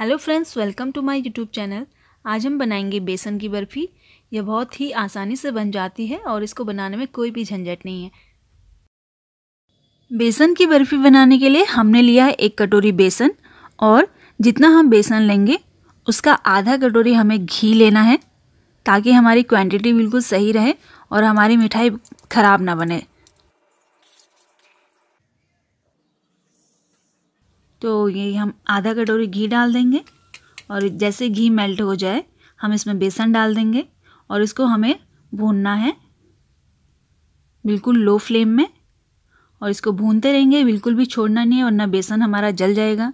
hello friends welcome to my YouTube channel आज हम बनाएंगे बेसन की बर्फ़ी यह बहुत ही आसानी से बन जाती है और इसको बनाने में कोई भी झंझट नहीं है बेसन की बर्फ़ी बनाने के लिए हमने लिया है एक कटोरी बेसन और जितना हम बेसन लेंगे उसका आधा कटोरी हमें घी लेना है ताकि हमारी क्वान्टिटी बिल्कुल सही रहे और हमारी मिठाई ख़राब ना बने तो ये हम आधा कटोरी घी डाल देंगे और जैसे घी मेल्ट हो जाए हम इसमें बेसन डाल देंगे और इसको हमें भूनना है बिल्कुल लो फ्लेम में और इसको भूनते रहेंगे बिल्कुल भी छोड़ना नहीं है वरना बेसन हमारा जल जाएगा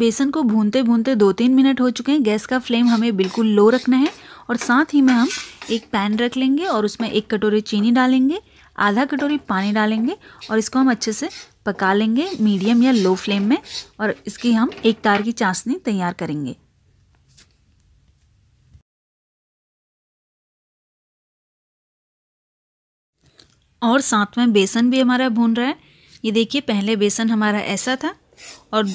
बेसन को भूनते भूनते दो तीन मिनट हो चुके हैं गैस का फ्लेम हमें बिल्कुल लो रखना है और साथ ही में हम एक पैन रख लेंगे और उसमें एक कटोरी चीनी डालेंगे आधा कटोरी पानी डालेंगे और इसको हम अच्छे से पका लेंगे मीडियम या लो फ्लेम में और इसकी हम एक तार की चाशनी तैयार करेंगे और साथ में बेसन भी हमारा भून रहा है ये देखिए पहले बेसन हमारा ऐसा था और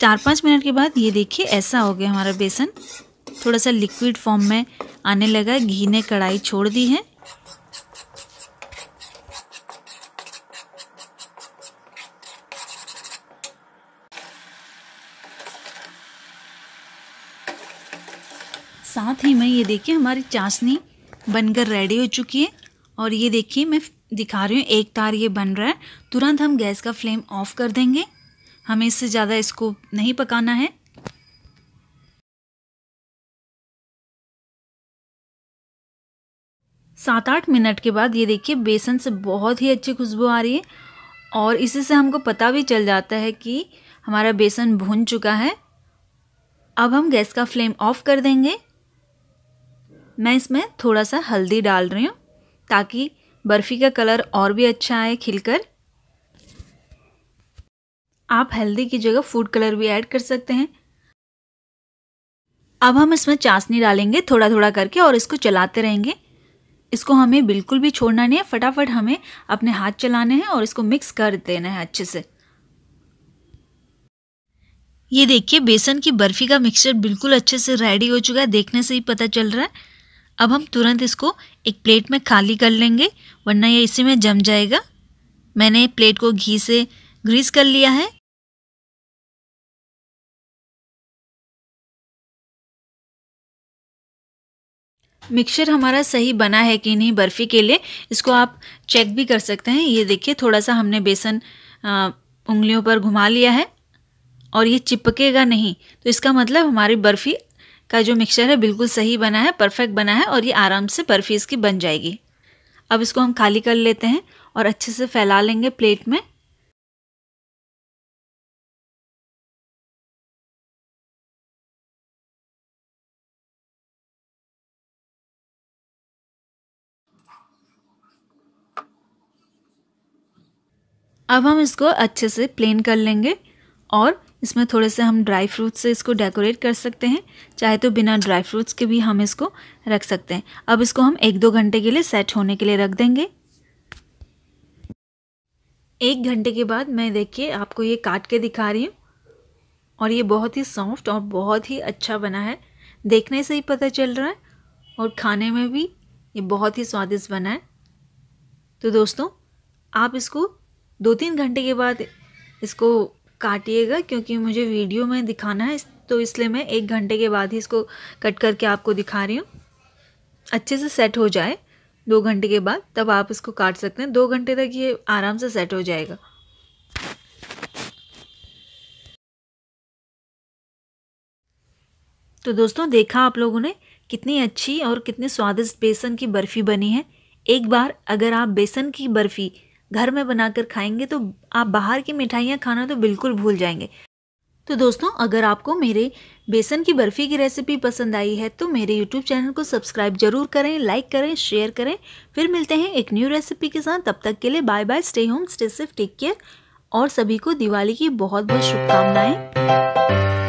चार पाँच मिनट के बाद ये देखिए ऐसा हो गया हमारा बेसन थोड़ा सा लिक्विड फॉर्म में आने लगा घी ने कढ़ाई छोड़ दी है साथ ही में ये देखिए हमारी चाशनी बनकर रेडी हो चुकी है और ये देखिए मैं दिखा रही हूँ एक तार ये बन रहा है तुरंत हम गैस का फ्लेम ऑफ कर देंगे हमें इससे ज़्यादा इसको नहीं पकाना है सात आठ मिनट के बाद ये देखिए बेसन से बहुत ही अच्छी खुशबू आ रही है और इसी से हमको पता भी चल जाता है कि हमारा बेसन भून चुका है अब हम गैस का फ्लेम ऑफ कर देंगे मैं इसमें थोड़ा सा हल्दी डाल रही हूँ ताकि बर्फ़ी का कलर और भी अच्छा आए खिलकर आप हल्दी की जगह फूड कलर भी ऐड कर सकते हैं अब हम इसमें चाशनी डालेंगे थोड़ा थोड़ा करके और इसको चलाते रहेंगे इसको हमें बिल्कुल भी छोड़ना नहीं है फटाफट हमें अपने हाथ चलाने हैं और इसको मिक्स कर देना है अच्छे से ये देखिए बेसन की बर्फ़ी का मिक्सचर बिल्कुल अच्छे से रेडी हो चुका है देखने से ही पता चल रहा है अब हम तुरंत इसको एक प्लेट में खाली कर लेंगे वरना ये इसी में जम जाएगा मैंने प्लेट को घी से ग्रीस कर लिया है मिक्सचर हमारा सही बना है कि नहीं बर्फ़ी के लिए इसको आप चेक भी कर सकते हैं ये देखिए थोड़ा सा हमने बेसन उंगलियों पर घुमा लिया है और ये चिपकेगा नहीं तो इसका मतलब हमारी बर्फ़ी का जो मिक्सचर है बिल्कुल सही बना है परफेक्ट बना है और ये आराम से बर्फ़ी इसकी बन जाएगी अब इसको हम खाली कर लेते हैं और अच्छे से फैला लेंगे प्लेट में अब हम इसको अच्छे से प्लेन कर लेंगे और इसमें थोड़े से हम ड्राई फ्रूट्स से इसको डेकोरेट कर सकते हैं चाहे तो बिना ड्राई फ्रूट्स के भी हम इसको रख सकते हैं अब इसको हम एक दो घंटे के लिए सेट होने के लिए रख देंगे एक घंटे के बाद मैं देखिए आपको ये काट के दिखा रही हूँ और ये बहुत ही सॉफ्ट और बहुत ही अच्छा बना है देखने से ही पता चल रहा है और खाने में भी ये बहुत ही स्वादिष्ट बना है तो दोस्तों आप इसको दो तीन घंटे के बाद इसको काटिएगा क्योंकि मुझे वीडियो में दिखाना है तो इसलिए मैं एक घंटे के बाद ही इसको कट करके आपको दिखा रही हूँ अच्छे से सेट हो जाए दो घंटे के बाद तब आप इसको काट सकते हैं दो घंटे तक ये आराम से सेट हो जाएगा तो दोस्तों देखा आप लोगों ने कितनी अच्छी और कितनी स्वादिष्ट बेसन की बर्फ़ी बनी है एक बार अगर आप बेसन की बर्फ़ी घर में बनाकर खाएंगे तो आप बाहर की मिठाइयाँ खाना तो बिल्कुल भूल जाएंगे तो दोस्तों अगर आपको मेरे बेसन की बर्फ़ी की रेसिपी पसंद आई है तो मेरे यूट्यूब चैनल को सब्सक्राइब जरूर करें लाइक करें शेयर करें फिर मिलते हैं एक न्यू रेसिपी के साथ तब तक के लिए bye bye stay home stay safe take care और सभी को दिवाली की बहुत बहुत शुभकामनाएं